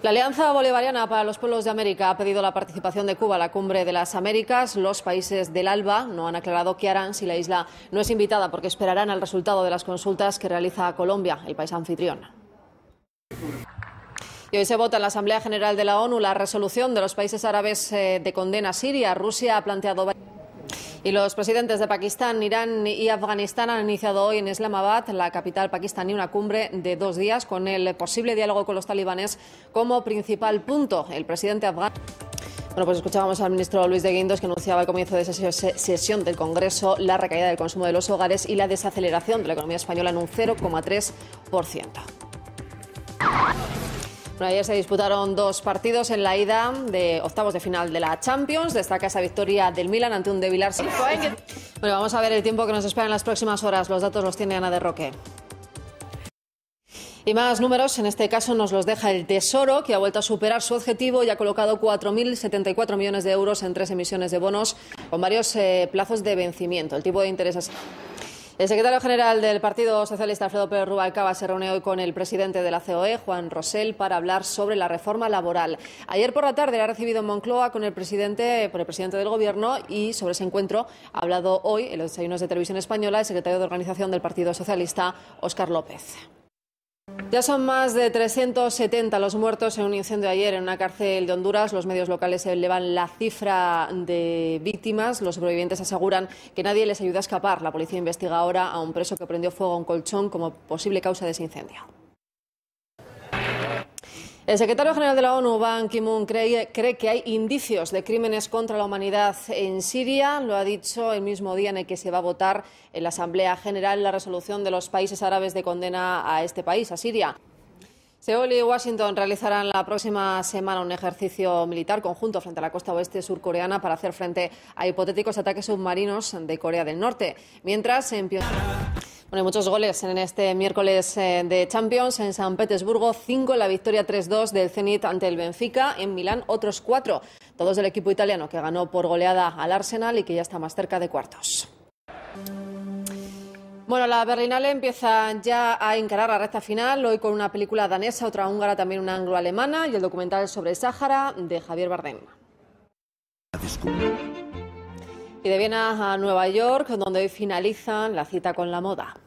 La Alianza Bolivariana para los Pueblos de América ha pedido la participación de Cuba a la cumbre de las Américas. Los países del ALBA no han aclarado qué harán si la isla no es invitada, porque esperarán al resultado de las consultas que realiza Colombia, el país anfitrión. Y hoy se vota en la Asamblea General de la ONU la resolución de los países árabes eh, de condena a Siria. Rusia ha planteado. Y los presidentes de Pakistán, Irán y Afganistán han iniciado hoy en Islamabad, la capital pakistaní, una cumbre de dos días con el posible diálogo con los talibanes como principal punto. El presidente afgano. Bueno, pues escuchábamos al ministro Luis de Guindos que anunciaba al comienzo de esa sesión del Congreso la recaída del consumo de los hogares y la desaceleración de la economía española en un 0,3%. Bueno, ayer se disputaron dos partidos en la ida de octavos de final de la Champions. Destaca esa victoria del Milan ante un debilar. Bueno, vamos a ver el tiempo que nos espera en las próximas horas. Los datos los tiene Ana de Roque. Y más números, en este caso nos los deja el Tesoro, que ha vuelto a superar su objetivo y ha colocado 4.074 millones de euros en tres emisiones de bonos con varios eh, plazos de vencimiento. El tipo de intereses el secretario general del Partido Socialista, Alfredo Pérez Rubalcaba, se reunió hoy con el presidente de la COE, Juan Rosell, para hablar sobre la reforma laboral. Ayer por la tarde la ha recibido en Moncloa con el presidente, por el presidente del Gobierno y sobre ese encuentro ha hablado hoy en los desayunos de Televisión Española el secretario de Organización del Partido Socialista, Óscar López. Ya son más de 370 los muertos en un incendio ayer en una cárcel de Honduras. Los medios locales elevan la cifra de víctimas. Los sobrevivientes aseguran que nadie les ayuda a escapar. La policía investiga ahora a un preso que prendió fuego a un colchón como posible causa de ese incendio. El secretario general de la ONU, Ban Ki-moon, cree, que hay indicios de crímenes contra la humanidad en Siria. Lo ha dicho el mismo día en el que se va a votar en la Asamblea General la resolución de los países árabes de condena a este país, a Siria. Seúl y Washington realizarán la próxima semana un ejercicio militar conjunto frente a la costa oeste surcoreana para hacer frente a hipotéticos ataques submarinos de Corea del Norte. Mientras, en bueno, muchos goles en este miércoles eh, de Champions en San Petersburgo, cinco en la victoria 3-2 del Zenit ante el Benfica, en Milán otros cuatro, todos del equipo italiano que ganó por goleada al Arsenal y que ya está más cerca de cuartos. Bueno, la Berlinale empieza ya a encarar la recta final, hoy con una película danesa, otra húngara, también una anglo-alemana y el documental sobre Sáhara de Javier Bardem. Y de Viena a Nueva York, donde hoy finalizan la cita con la moda.